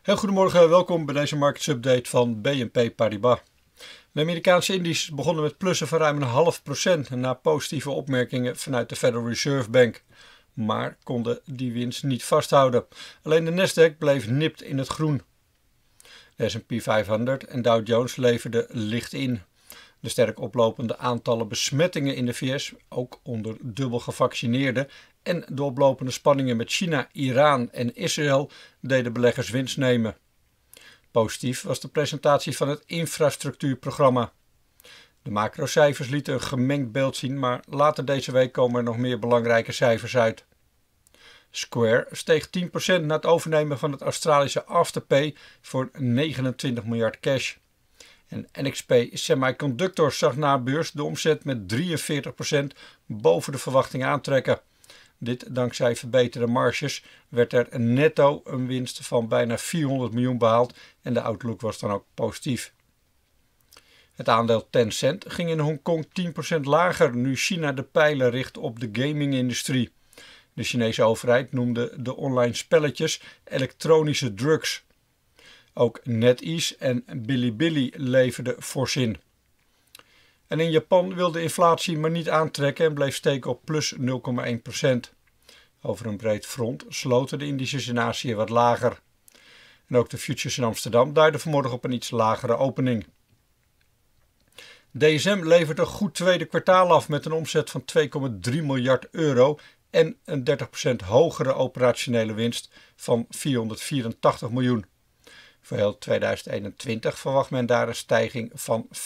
Heel goedemorgen, welkom bij deze marketsupdate van BNP Paribas. De Amerikaanse indices begonnen met plussen van ruim een half procent na positieve opmerkingen vanuit de Federal Reserve Bank. Maar konden die winst niet vasthouden. Alleen de Nasdaq bleef nipt in het groen. De S&P 500 en Dow Jones leverden licht in. De sterk oplopende aantallen besmettingen in de VS, ook onder dubbel gevaccineerden, en de oplopende spanningen met China, Iran en Israël deden beleggers winst nemen. Positief was de presentatie van het infrastructuurprogramma. De macrocijfers lieten een gemengd beeld zien, maar later deze week komen er nog meer belangrijke cijfers uit. Square steeg 10% na het overnemen van het Australische Afterpay voor 29 miljard cash. En NXP Semiconductor zag na beurs de omzet met 43% boven de verwachting aantrekken. Dit dankzij verbeterde marges werd er netto een winst van bijna 400 miljoen behaald en de outlook was dan ook positief. Het aandeel Tencent ging in Hongkong 10% lager nu China de pijlen richt op de gaming-industrie. De Chinese overheid noemde de online spelletjes elektronische drugs. Ook NetEase en Bilibili leverden voorzin. En in Japan wil de inflatie maar niet aantrekken en bleef steken op plus 0,1%. Over een breed front sloten de indices in Azië wat lager. En ook de futures in Amsterdam duiden vanmorgen op een iets lagere opening. DSM levert een goed tweede kwartaal af met een omzet van 2,3 miljard euro en een 30% hogere operationele winst van 484 miljoen. Voor heel 2021 verwacht men daar een stijging van 15%.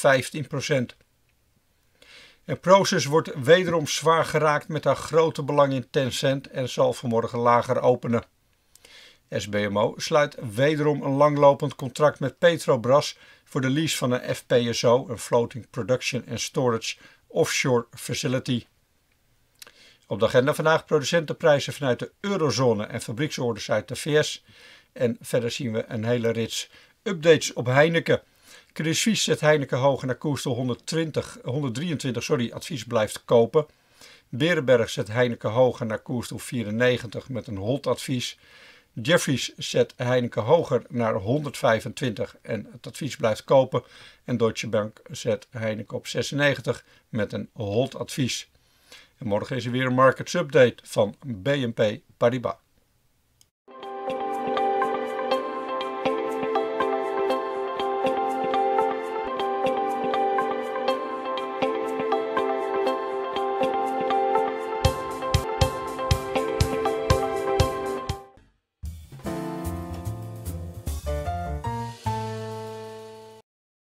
En Proces wordt wederom zwaar geraakt met haar grote belang in Tencent en zal vanmorgen lager openen. SBMO sluit wederom een langlopend contract met Petrobras voor de lease van een FPSO, een Floating Production and Storage Offshore Facility. Op de agenda vandaag producentenprijzen vanuit de eurozone en fabrieksorders uit de VS. En verder zien we een hele rits updates op Heineken. Chris Vies zet Heineken hoger naar koers 120, 123, sorry, advies blijft kopen. Berenberg zet Heineken hoger naar koerstel 94 met een hot advies. Jeffries zet Heineken hoger naar 125 en het advies blijft kopen. En Deutsche Bank zet Heineken op 96 met een hold advies. En morgen is er weer een markets update van BNP Paribas.